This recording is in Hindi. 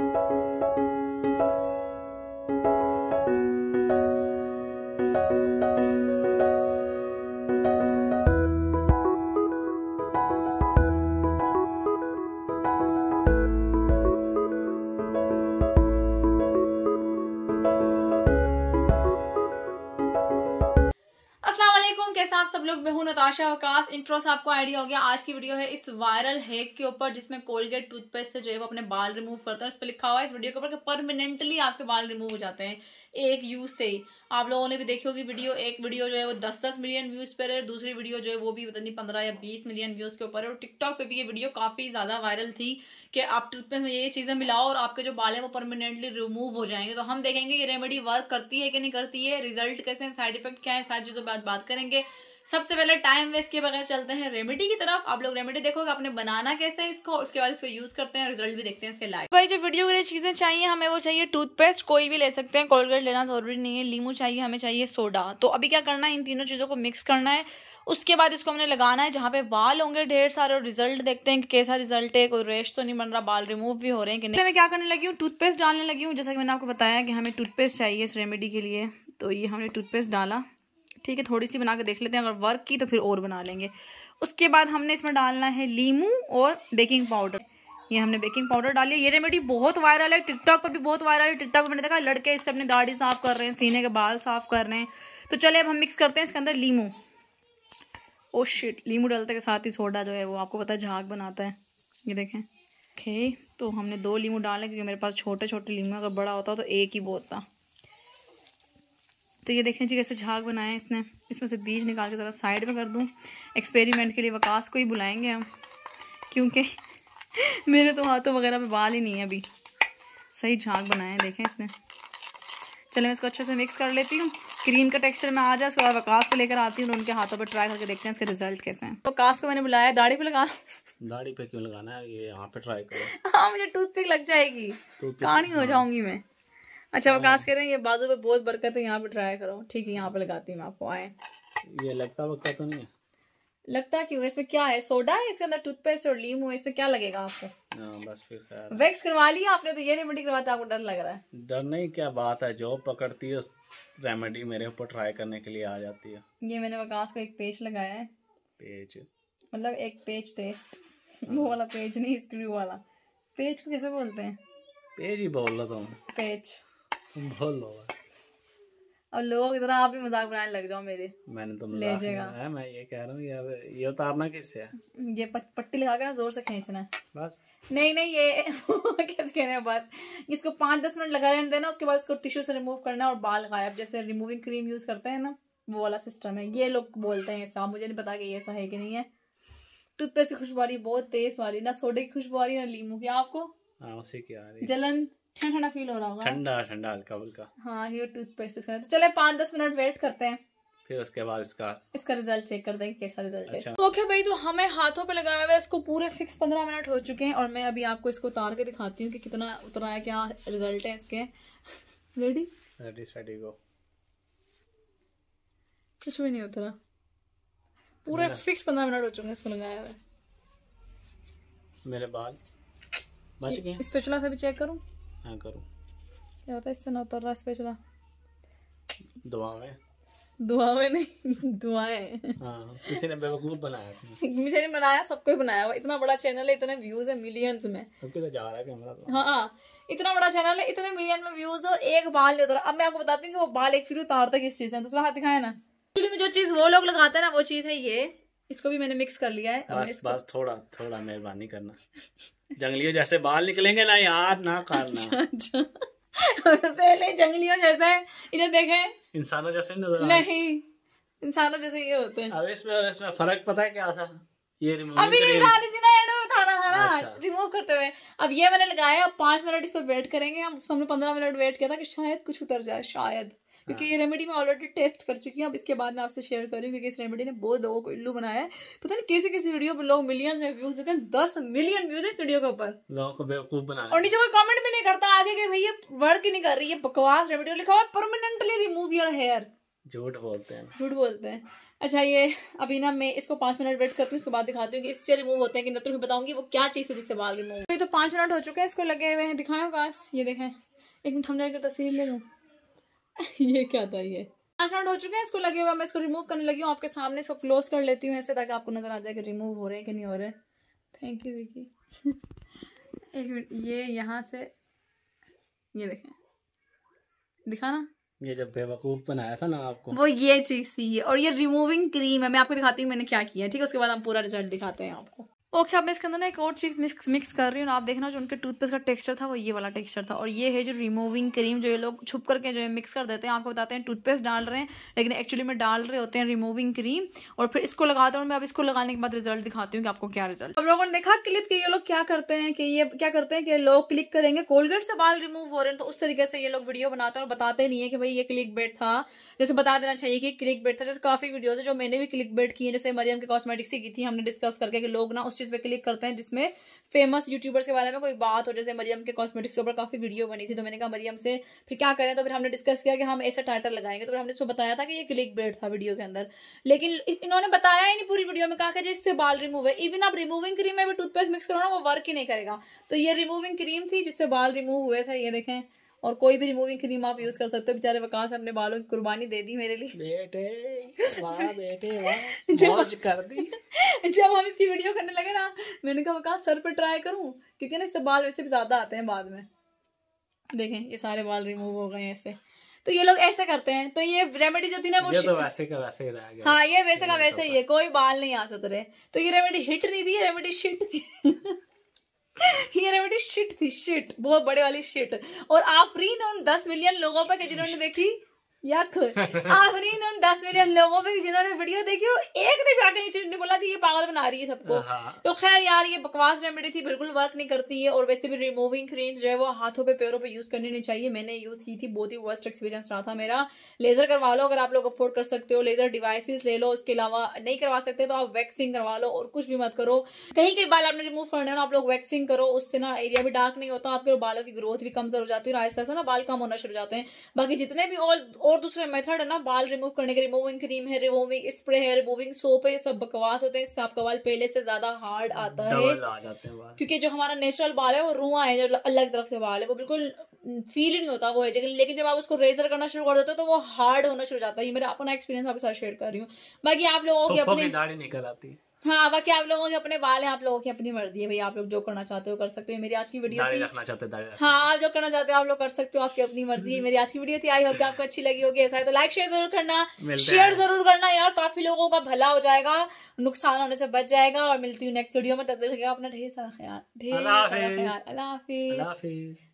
Thank you. लोग मैं हूँ नताशा अवकाश इंट्रो से आपको आइडिया हो गया आज की वीडियो है इस वायरल हैक के ऊपर जिसमें कोलगेट टूथपेस्ट से जो है वो अपने बाल रिमूव करते हैं उस पर लिखा हुआ है इस वीडियो के ऊपर परमानेंटली आपके बाल रिमूव हो जाते हैं एक यूज से आप लोगों ने भी देखी होगी वीडियो एक वीडियो जो है वो दस दस मिलियन व्यूज पर है दूसरी वीडियो जो है वो भी पता नहीं पंद्रह या बीस मिलियन व्यूज के ऊपर है और टिकटॉक पे भी ये वीडियो काफी ज्यादा वायरल थी कि आप टूथपेस्ट में ये चीजें मिलाओ और आपके जो बाल है वो परमानेंटली रिमूव हो जाएंगे तो हम देखेंगे ये रेमेडी वर्क करती है कि नहीं करती है रिजल्ट कैसे साइड इफेक्ट क्या है सारी चीजों पर बात करेंगे सबसे पहले टाइम वेस्ट के बगैर चलते हैं रेमेडी की तरफ आप लोग रेमेडी देखोगे आपने बनाना कैसे है इसको उसके बाद इसको यूज करते हैं रिजल्ट भी देखते हैं इसके लाइफ भाई जो वीडियो लिए चीजें चाहिए हमें वो चाहिए टूथपेस्ट कोई भी ले सकते हैं कोलगेट लेना जरूरी नहीं है लीमू चाहिए हमें चाहिए सोडा तो अभी क्या करना है इन तीनों चीजों को मिक्स करना है उसके बाद इसको हमने लगाना है जहाँ पे बाल होंगे ढेर सारे और रिजल्ट देखते हैं कि कैसा रिजल्ट है कोई रेश तो नहीं बन रहा बाल रिमूव भी हो रहे हैं कि नहीं मैं क्या करने लगी हूँ टूथपेस्ट डालने लगी हूँ जैसा कि मैंने आपको बताया कि हमें टूथपेस्ट चाहिए इस रेमेडी के लिए तो ये हमने टूथपेस्ट डाला ठीक है थोड़ी सी बना के देख लेते हैं अगर वर्क की तो फिर और बना लेंगे उसके बाद हमने इसमें डालना है लीमू और बेकिंग पाउडर ये हमने बेकिंग पाउडर डाली ये रेमेडी बहुत वायरल है टिकटॉक पर भी बहुत वायरल है टिकटॉक पर मैंने देखा लड़के इससे अपनी दाढ़ी साफ कर रहे हैं सीने के बाल साफ कर रहे हैं तो चले अब हम मिक्स करते हैं इसके अंदर लीमू ओ oh शिट लीमू डालते के साथ ही सोडा जो है वो आपको पता है झाग बनाता है ये देखें ओके तो हमने दो लीमू डाले क्योंकि मेरे पास छोटे छोटे लीमू अगर बड़ा होता तो एक ही बोलता तो ये देखें जी कैसे झाग बनाए इसने इसमें से बीज निकाल के ज़रा साइड में कर दूँ एक्सपेरिमेंट के लिए वकास को ही बुलाएंगे हम क्योंकि मेरे तो हाथों वगैरह में बाल ही नहीं है अभी सही झाग बनाए देखें इसने चलो मैं इसको अच्छे से मिक्स कर लेती हूँ क्रीम का टेक्सचर में आ जाए उसके बाद वकास को लेकर आती हूँ उनके हाथों पर ट्राई करके देखते हैं इसके रिजल्ट कैसे हैं वकास को मैंने बुलाया दाढ़ी पे लगा दाढ़ी पे क्यों लगाना है ये यहाँ पे ट्राई करो हाँ मुझे टूथपिक लग जाएगी कहानी हो हाँ। जाऊंगी मैं अच्छा वकास हाँ। कह रहे हैं ये बाजू पे बहुत बरकत है यहाँ पे ट्राई करो ठीक है यहाँ पे लगाती हूँ आपको आए ये लगता वक्ता तो नहीं है लगता क्यों इसमें क्या है सोडा है इसके अंदर टूथपेस्ट और लीम इसमें क्या लगेगा आपको हाँ, बस फिर वैक्स करवा लिया आपने तो ये रेमेडी करवाता आपको डर लग रहा है डर नहीं क्या बात है जो पकड़ती है रेमेडी मेरे ऊपर ट्राई करने के लिए आ जाती है ये मैंने वकास को एक पेज लगाया है पेज मतलब एक पेज टेस्ट हाँ। वो वाला पेज नहीं स्क्रू वाला पेज को कैसे बोलते हैं पेज ही बोल रहा था पेज बोलो और लोग इधर आप ही मजाक बनाने लग जाओ मेरे मैंने तो ले जाएगा मैं ये कह रहा हूँ ये ये उतारना कैसे है ये पट्टी लगा के ना जोर से खींचना बस नहीं नहीं ये कैसे कह रहे हैं बस इसको पाँच दस मिनट लगा रहने देना उसके बाद इसको टिश्यू से रिमूव करना और बाल गायब जैसे रिमूविंग क्रीम यूज करते हैं ना वो वाला सिस्टम है ये लोग बोलते हैं ऐसा मुझे नहीं पता कि ऐसा है कि नहीं है टूथपेस्ट की खुशबारी बहुत तेज वाली ना सोडे की खुशबारी ना लीमू की आपको हाँ, जलन ठंडा फील हो रहा होगा ठंडा ठंडा हल्का हल्का हाँ ये टूथपेस्ट इसका तो चले पाँच दस मिनट वेट करते हैं फिर उसके बाद इसका इसका रिजल्ट चेक कर देंगे कैसा रिजल्ट अच्छा। है ओके भाई तो हमें हाथों पे लगाया हुआ है इसको पूरे फिक्स पंद्रह मिनट हो चुके हैं और मैं अभी आपको इसको उतार के दिखाती हूँ कि कितना उतरा है क्या रिजल्ट है इसके रेडी रेडी स्टडी गो कुछ भी नहीं उतरा पूरे फिक्स पंद्रह मिनट हो चुके हैं इसको लगाया हुआ है मेरे बाल बच गए स्पेचुला से भी चेक करूं हाँ करो क्या होता है इससे ना उतर रहा स्पेशला दुआ में दुआ में नहीं दुआएं हाँ किसी ने बेवकूफ बनाया था मुझे नहीं बनाया सबको ही बनाया हुआ इतना बड़ा चैनल है इतने व्यूज है मिलियंस में सबके तो जा रहा है कैमरा तो हाँ हाँ इतना बड़ा चैनल है इतने मिलियन में व्यूज और एक बाल नहीं उतर अब मैं आपको बताती हूँ कि वो बाल एक फिर उतारता किस चीज़ है दूसरा हाथ दिखाया ना एक्चुअली में जो चीज़ वो लोग लगाते हैं ना वो चीज़ है ये इसको भी मैंने मिक्स कर लिया है बस इसको... बस थोड़ा थोड़ा मेहरबानी करना जंगलियों जैसे बाल निकलेंगे ना यार ना करना अच्छा, अच्छा। पहले जंगलियों जैसे इधर देखे इंसानों जैसे नजर नहीं इंसानों जैसे ये होते हैं अब इसमें और इसमें फर्क पता है क्या था ये रिमूव अभी इंसान इतना ऐड हो हाँ रिमूव अच्छा। करते हुए अब ये मैंने लगाया अब पांच मिनट इस पर वेट करेंगे हम उसमें हमने पंद्रह मिनट वेट किया था कि शायद कुछ उतर जाए शायद क्योंकि हाँ। ये रेमेडी मैं ऑलरेडी टेस्ट कर चुकी हूँ अब इसके बाद मैं आपसे शेयर कर रही हूँ क्योंकि इस रेमेडी ने बहुत लोगों को इल्लू बनाया है पता नहीं किसी किसी वीडियो पर लोग मिलियन में व्यूज देते हैं दस मिलियन व्यूज है इस वीडियो के ऊपर लोगों को बेवकूफ बना और नीचे कोई कमेंट भी नहीं करता आगे के भाई ये वर्क ही नहीं कर रही है बकवास रेमेडी लिखा हुआ परमानेंटली रिमूव योर हेयर झूठ बोलते हैं झूठ बोलते हैं अच्छा ये अभी ना मैं इसको पाँच मिनट वेट करती हूँ उसके बाद दिखाती हूँ कि इससे रिमूव होते हैं कि नहीं तो बताऊंगी वो क्या चीज़ है जिससे बाल रिमूव तो, तो पाँच मिनट हो चुके हैं इसको लगे हुए हैं दिखाएं काश ये देखें एक मिनट हमने तस्वीर ले लूँ ये क्या था ये पाँच मिनट हो चुके हैं इसको लगे हुए मैं इसको रिमूव करने लगी हूँ आपके सामने इसको क्लोज कर लेती हूँ ऐसे ताकि आपको नज़र आ जाए कि रिमूव हो रहे हैं कि नहीं हो रहे थैंक यू विकी एक मिनट ये यहाँ से ये देखें दिखाना ये जब बेवकूफ बनाया था ना आपको वो ये चीज थी और ये रिमूविंग क्रीम है मैं आपको दिखाती हूँ मैंने क्या किया ठीक है उसके बाद हम पूरा रिजल्ट दिखाते हैं आपको ओके okay, अब मैं इसके अंदर ना एक और चीज़ मिक्स मिक्स कर रही हूँ आप देखना जो उनके टूथपेस्ट का टेक्सचर था वो ये वाला टेक्सचर था और ये है जो रिमूविंग क्रीम जो ये लोग छुप करके जो है मिक्स कर देते हैं आपको बताते हैं टूथपेस्ट डाल रहे हैं लेकिन एक्चुअली में डाल रहे होते हैं रिमूविंग क्रीम और फिर इसको लगाते हैं और मैं अब इसको लगाने के बाद रिजल्ट दिखाती हूँ कि आपको क्या रिजल्ट हम लोगों ने देखा क्लिप कि ये लोग क्या करते हैं कि ये क्या करते हैं कि लोग क्लिक करेंगे कोलगेट से बाल रिमूव हो रहे हैं तो उस तरीके से ये लोग वीडियो बनाते हैं और बताते नहीं है कि भाई ये क्लिक बेट था जैसे बता देना चाहिए कि क्लिक बेट था जैसे काफी वीडियो है जो मैंने भी क्लिक बेट की जैसे मरियम के कॉस्मेटिक्स की थी हमने डिस्कस करके लोग ना उस चीज़ पे क्लिक करते हैं जिसमें फेमस यूट्यूबर्स के बारे में कोई बात हो जैसे मरियम के कॉस्मेटिक्स के ऊपर काफ़ी वीडियो बनी थी तो मैंने कहा मरियम से फिर क्या करें तो फिर हमने डिस्कस किया कि हम ऐसा टाइटल लगाएंगे तो फिर हमने इसमें बताया था कि ये क्लिक बेट था वीडियो के अंदर लेकिन इन्होंने बताया ही नहीं पूरी वीडियो में कहा कि जिससे बाल रिमूव है इवन आप रिमूविंग क्रीम में भी टूथपेस्ट मिक्स करो ना वो वर्क ही नहीं करेगा तो ये रिमूविंग क्रीम थी जिससे बाल रिमूव हुए थे ये देखें और कोई भी रिमूविंग क्रीम आप यूज कर सकते हो बेचारे वकास अपने बालों की कुर्बानी दे दी मेरे लिए बेटे बेटे जब कर दी जब हम इसकी वीडियो करने लगे ना मैंने कहा वकास सर पर ट्राई करूं क्योंकि ना इससे बाल वैसे भी ज्यादा आते हैं बाद में देखें ये सारे बाल रिमूव हो गए ऐसे तो ये लोग ऐसे करते हैं तो ये रेमेडी जो थी ना वो तो वैसे का वैसे ही रह हाँ ये वैसे का तो वैसे ही है कोई बाल नहीं आ सकते तो ये रेमेडी हिट नहीं थी रेमेडी शिट थी ये रेमेडी शिट थी शिट बहुत बड़े वाली शिट और आफरीन उन दस मिलियन लोगों पर जिन्होंने देखी या खुद आखिरी उन दस मिलियन लोगों पे जिन्होंने वीडियो देखी और एक ने भी नीचे ने बोला कि ये पागल बना रही है सबको हाँ। तो खैर यार ये बकवास रेमेडी थी बिल्कुल वर्क नहीं करती है और वैसे भी रिमूविंग क्रीम जो है वो हाथों पे पैरों पे यूज करनी नहीं चाहिए मैंने यूज की थी बहुत ही वर्स्ट एक्सपीरियंस रहा था मेरा लेजर करवा लो अगर आप लोग अफोर्ड कर सकते हो लेजर डिवाइसेस ले लो उसके अलावा नहीं करवा सकते तो आप वैक्सिंग करवा लो और कुछ भी मत करो कहीं कहीं बाल आपने रिमूव करने आप लोग वैक्सिंग करो उससे ना एरिया भी डार्क नहीं होता आपके बालों की ग्रोथ भी कमजोर हो जाती है और आहिस्ता आहिस्ता ना बाल कम होना शुरू हो जाते हैं बाकी जितने भी और और दूसरा मेथड है ना बाल रिमूव करने के रिमूविंग क्रीम है रिमूविंग स्प्रे है रिमूविंग सोप है सब बकवास होते हैं इससे आपका बाल पहले से ज्यादा हार्ड आता है क्योंकि जो हमारा नेचुरल बाल है वो रुआ है जो अलग तरफ से बाल है वो बिल्कुल फील नहीं होता वो है लेकिन जब आप उसको रेजर करना शुरू कर देते हो तो वो हार्ड होना शुरू हो जाता है ये मेरा अपना एक्सपीरियंस आपके साथ शेयर कर रही हूँ बाकी आप लोगों तो की अपनी दाढ़ी निकल आती है हाँ बाकी आप लोगों के अपने बाल हैं आप लोगों की अपनी मर्जी है भाई आप लोग जो करना चाहते हो कर सकते हो मेरी आज की वीडियो थी हाँ आप जो करना चाहते हो आप लोग कर सकते हो आपकी अपनी मर्जी है मेरी आज की वीडियो थी आई होप आपको अच्छी लगी होगी ऐसा है तो लाइक शेयर जरूर करना शेयर जरूर करना यार काफी लोगों का भला हो जाएगा नुकसान होने से बच जाएगा और मिलती हूँ नेक्स्ट वीडियो में तब तक अपना ढेर सारा ख्याल ढेर सारा ख्याल अल्लाह हाफिज